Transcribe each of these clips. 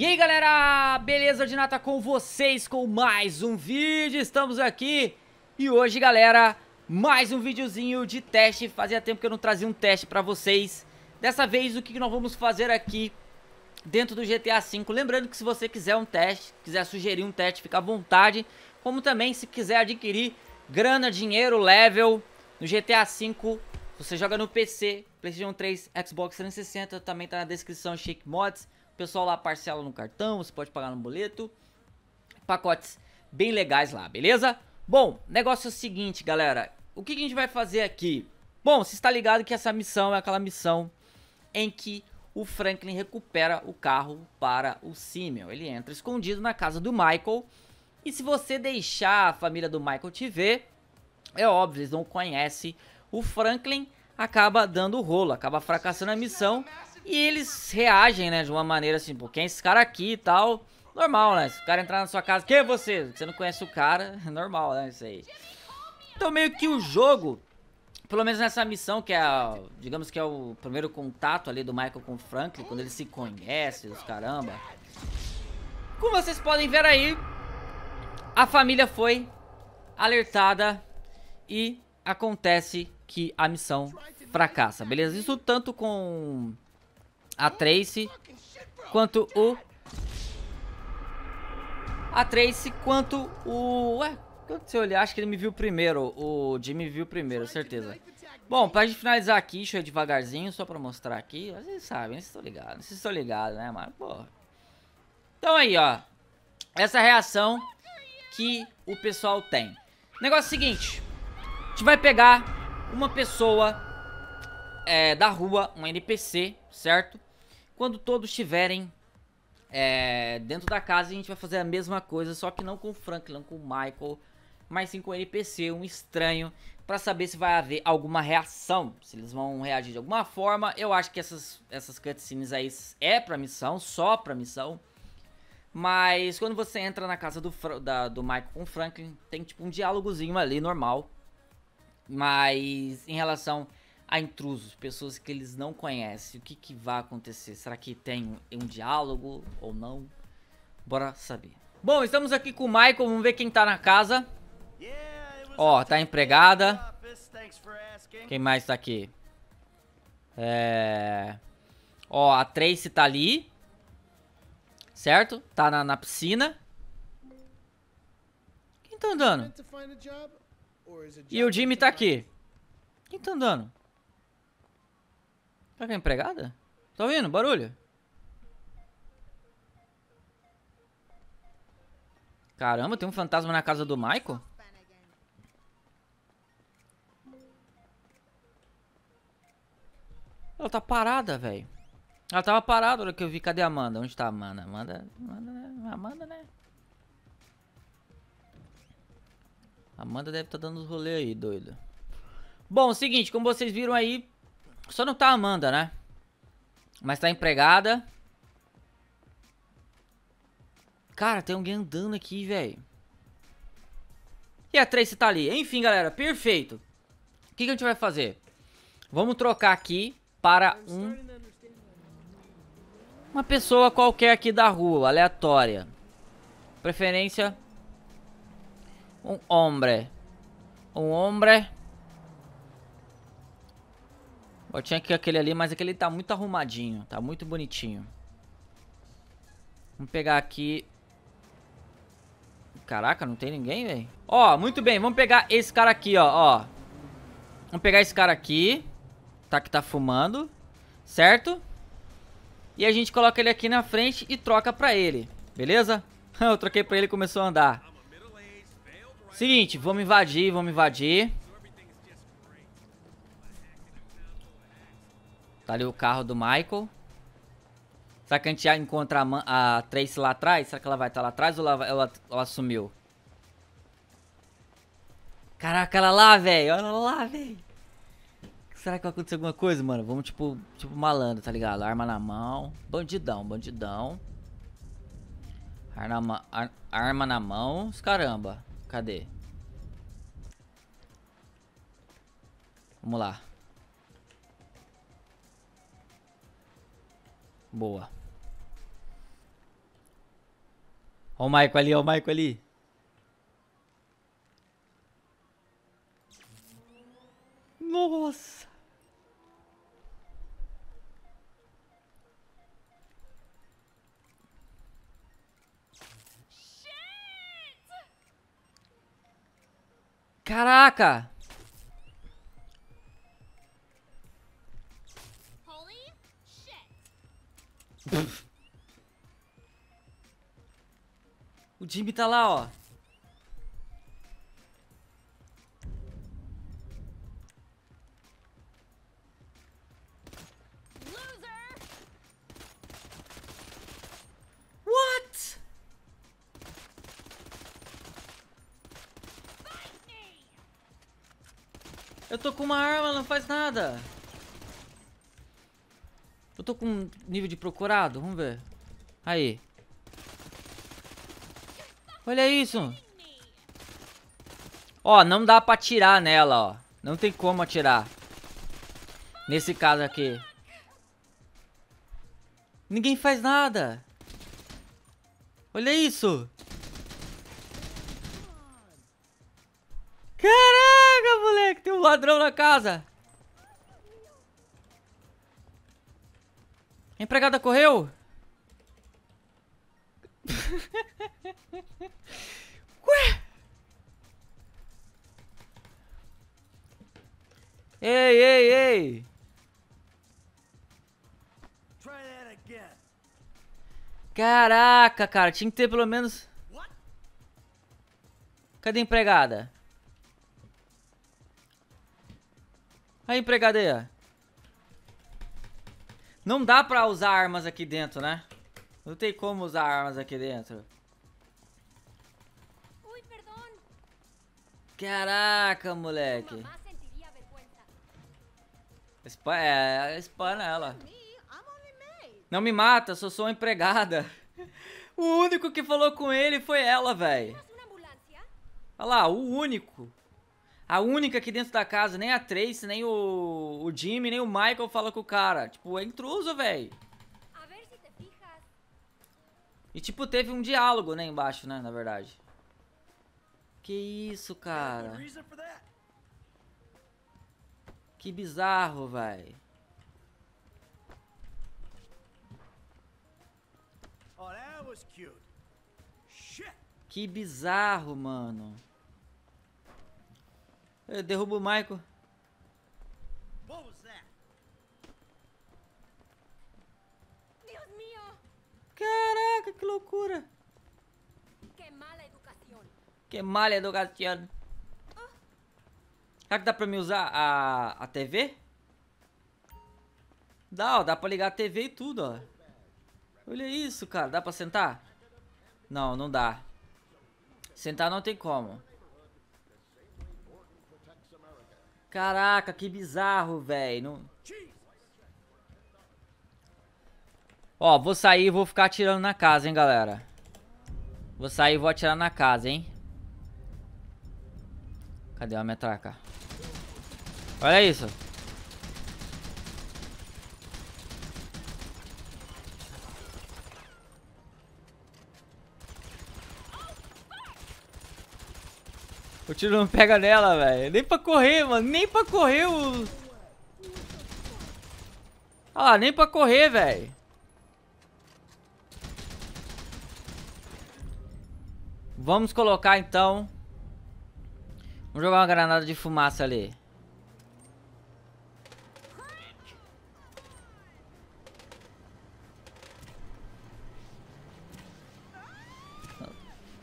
E aí galera, beleza de nata com vocês com mais um vídeo, estamos aqui E hoje galera, mais um videozinho de teste, fazia tempo que eu não trazia um teste pra vocês Dessa vez o que nós vamos fazer aqui dentro do GTA V Lembrando que se você quiser um teste, quiser sugerir um teste, fica à vontade Como também se quiser adquirir grana, dinheiro, level no GTA V Você joga no PC, Playstation 3, Xbox 360, também tá na descrição Shake Mods pessoal lá parcela no cartão, você pode pagar no boleto. Pacotes bem legais lá, beleza? Bom, negócio é o seguinte, galera. O que, a gente vai fazer aqui? Bom, você está ligado que essa missão é aquela missão em que o Franklin recupera o carro para o Simeon. Ele entra escondido na casa do Michael. E se você deixar a família do Michael te ver, é óbvio, eles não conhecem o Franklin, acaba dando rolo, acaba fracassando a missão e eles reagem, né, de uma maneira assim, pô, quem é esse cara aqui e tal? Normal, né? Se o cara entrar na sua casa, quem é você? Você não conhece o cara, é normal, né, isso aí. Então meio que o jogo, pelo menos nessa missão, que é, digamos que é o primeiro contato ali do Michael com o Franklin, quando eles se conhecem, os caramba. Como vocês podem ver aí, a família foi alertada e acontece que a missão fracassa, beleza? Isso tanto com a Tracy quanto o... A Tracy quanto o... Ué, quando você olhar, acho que ele me viu primeiro. O Jimmy viu primeiro, certeza. Bom, pra gente finalizar aqui, deixa eu ir devagarzinho, só pra mostrar aqui. Vocês sabem, vocês estão ligados, vocês estão ligados, né, mano? Porra. Então aí, ó. Essa é reação que o pessoal tem. Negócio é o seguinte. A gente vai pegar uma pessoa é, da rua, um NPC, certo? Quando todos estiverem é, dentro da casa, a gente vai fazer a mesma coisa, só que não com o Franklin, não com o Michael, mas sim com o NPC, um estranho, para saber se vai haver alguma reação, se eles vão reagir de alguma forma. Eu acho que essas, essas cutscenes aí é pra missão, só pra missão. Mas quando você entra na casa do, da, do Michael com o Franklin, tem tipo um diálogozinho ali normal. Mas em relação a intrusos, pessoas que eles não conhecem. O que, que vai acontecer? Será que tem um diálogo ou não? Bora saber. Bom, estamos aqui com o Michael, vamos ver quem tá na casa. Ó, tá empregada. Quem mais tá aqui? É... Ó, a Tracy tá ali. Certo? Tá na, na piscina. Quem tá andando? Tá e o Jimmy tá aqui. Quem tá andando? Será que é empregada? Tá ouvindo barulho? Caramba, tem um fantasma na casa do Michael? Ela tá parada, velho. Ela tava parada na que eu vi. Cadê a Amanda? Onde tá a Amanda? Amanda, Amanda, né? Amanda, né? Amanda deve estar tá dando os rolês aí, doido. Bom, é seguinte, como vocês viram aí, só não tá a Amanda, né? Mas tá empregada. Cara, tem alguém andando aqui, velho. E a Tracy tá ali. Enfim, galera, perfeito. O que, que a gente vai fazer? Vamos trocar aqui para um... Uma pessoa qualquer aqui da rua, aleatória. Preferência... Um homem. Um homem eu tinha que aquele ali, mas aquele tá muito arrumadinho. Tá muito bonitinho. Vamos pegar aqui... Caraca, não tem ninguém, velho. Ó, muito bem. Vamos pegar esse cara aqui, ó. ó. Vamos pegar esse cara aqui. Tá que tá fumando. Certo? E a gente coloca ele aqui na frente e troca pra ele. Beleza? Eu troquei pra ele e começou a andar. Seguinte, vamos invadir, vamos invadir. Tá ali o carro do Michael. Será que a gente já encontra a, a Trace lá atrás? Será que ela vai estar tá lá atrás ou ela, ela, ela sumiu? Caraca, ela lá, velho. Olha lá, velho. Será que vai acontecer alguma coisa, mano? Vamos, tipo, tipo malandro, tá ligado? Arma na mão. Bandidão, bandidão. Arma, ar, arma na mão. Caramba. Cadê? Vamos lá. Boa. Ó o Maico ali, ó o Maico ali. Nossa. Caraca! O Jimmy tá lá, ó. What? Eu tô com uma arma, não faz nada tô com nível de procurado? Vamos ver. Aí. Olha isso. Ó, não dá pra atirar nela, ó. Não tem como atirar. Nesse caso aqui. Ninguém faz nada. Olha isso. Caraca, moleque. Tem um ladrão na casa. A empregada correu! Ué! Ei, ei, ei! Caraca, cara, tinha que ter pelo menos... Cadê a empregada? A empregada aí, ó. Não dá pra usar armas aqui dentro, né? Não tem como usar armas aqui dentro. Caraca, moleque. Espa é, espana ela. Não me mata, sou só empregada. O único que falou com ele foi ela, velho. Olha lá, o único. A única aqui dentro da casa, nem a Trace, nem o, o Jimmy, nem o Michael fala com o cara. Tipo, é intruso, velho. E tipo, teve um diálogo, né, embaixo, né, na verdade. Que isso, cara. Que bizarro, véi. Oh, que bizarro, mano. Eu derrubo o Michael. Caraca, que loucura. Que mala educação. Que mala educação. Será que dá pra me usar a, a TV? Dá, ó, dá pra ligar a TV e tudo, ó. Olha isso, cara. Dá pra sentar? Não, não dá. Sentar não tem como. Caraca, que bizarro, velho. Não... Ó, vou sair e vou ficar atirando na casa, hein, galera. Vou sair e vou atirar na casa, hein. Cadê a metraca? Olha isso. O tiro não pega nela, velho. Nem pra correr, mano. Nem pra correr o... Ah lá, nem pra correr, velho. Vamos colocar, então... Vamos jogar uma granada de fumaça ali.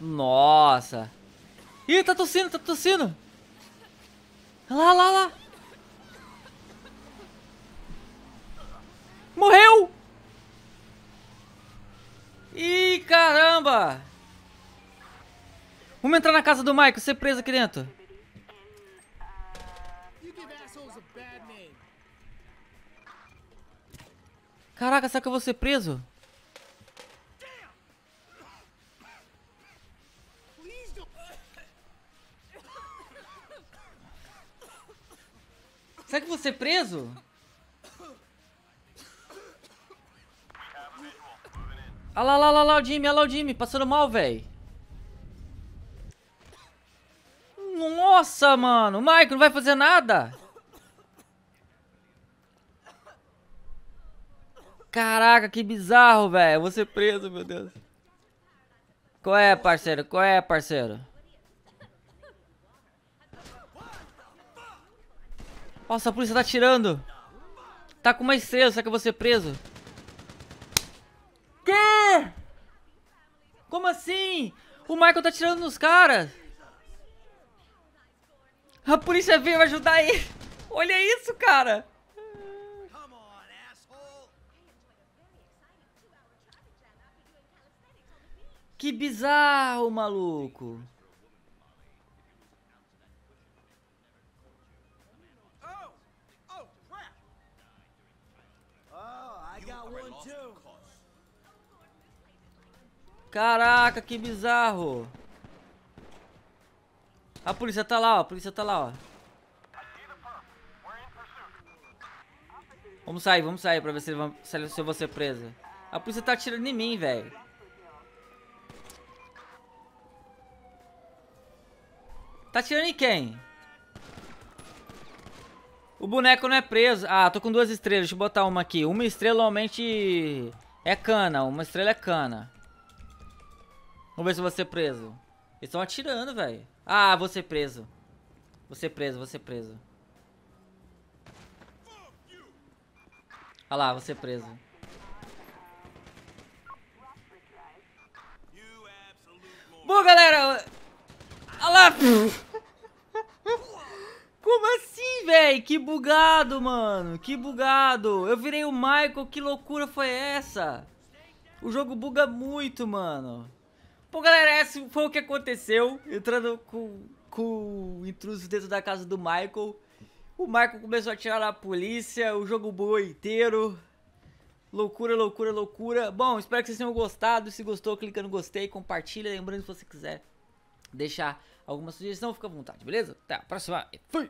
Nossa. Ih, tá tossindo, tá tossindo. Lá, lá, lá. Morreu! Ih, caramba! Vamos entrar na casa do Michael, ser preso aqui dentro. Caraca, será que eu vou ser preso? Será que você é preso? Olha lá, lá, lá, lá o Jimmy, olha lá o Jimmy, passando mal, velho. Nossa, mano. O Michael não vai fazer nada. Caraca, que bizarro, velho. Vou ser preso, meu Deus. Qual é, parceiro? Qual é, parceiro? Nossa, a polícia tá atirando. Tá com uma estrela, será que eu vou ser preso? Quê? Como assim? O Michael tá atirando nos caras. A polícia veio ajudar ele. Olha isso, cara. Que bizarro, maluco. Caraca, que bizarro. A polícia tá lá, ó. A polícia tá lá, ó. Vamos sair, vamos sair pra ver se, se eu vou ser presa. A polícia tá atirando em mim, velho. Tá atirando em quem? O boneco não é preso. Ah, tô com duas estrelas. Deixa eu botar uma aqui. Uma estrela normalmente é cana. Uma estrela é cana. Vamos ver se você é preso. Eles estão atirando, velho. Ah, você preso. Você preso, você preso. Olha lá, ser preso. Bom, galera. Olha lá. Como assim, velho? Que bugado, mano. Que bugado. Eu virei o Michael. Que loucura foi essa? O jogo buga muito, mano. Bom, galera, esse foi o que aconteceu. Entrando com, com o intruso dentro da casa do Michael. O Michael começou a atirar na polícia. O jogo bugou inteiro. Loucura, loucura, loucura. Bom, espero que vocês tenham gostado. Se gostou, clica no gostei, compartilha. Lembrando, se você quiser deixar alguma sugestão, fica à vontade, beleza? Até a próxima e fui!